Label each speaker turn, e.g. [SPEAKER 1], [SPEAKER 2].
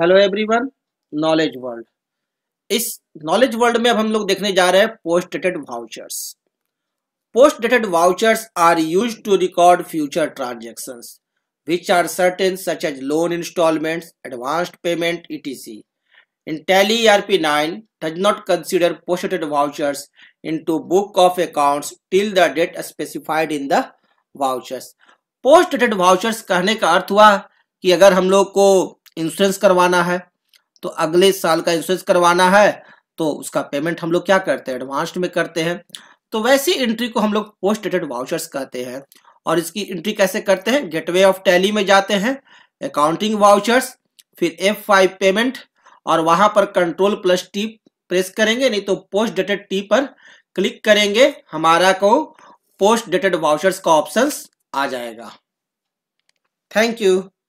[SPEAKER 1] hello everyone knowledge world इस knowledge world में अब हम लोग देखने जा रहे हैं post dated vouchers post dated vouchers are use to record future transaction which are certain such as loan instalment advanced payment etc in Tally R P nine does not consider post vouchers into book of account till the date specified in the vouchers post dated vouchers कहने का अर्थ हुआ कि अगर हम लोग को insurance करवाना है तो अगले साल का इंश्योरेंस करवाना है तो उसका पेमेंट हम लोग क्या करते हैं एडवांस्ड में करते हैं तो वैसी एंट्री को हम लोग पोस्ट डेटेड वाउचर्स कहते हैं और इसकी एंट्री कैसे करते हैं गेटवे ऑफ टैली में जाते हैं अकाउंटिंग वाउचर्स फिर एफ फाइव पेमेंट और वहां पर कंट्रोल प्लस टी प्रेस करेंगे नहीं तो पोस्ट डेटेड टी पर क्लिक करेंगे हमारा को पोस्ट डेटेड वाउचर्स का ऑप्शन आ जाएगा थैंक यू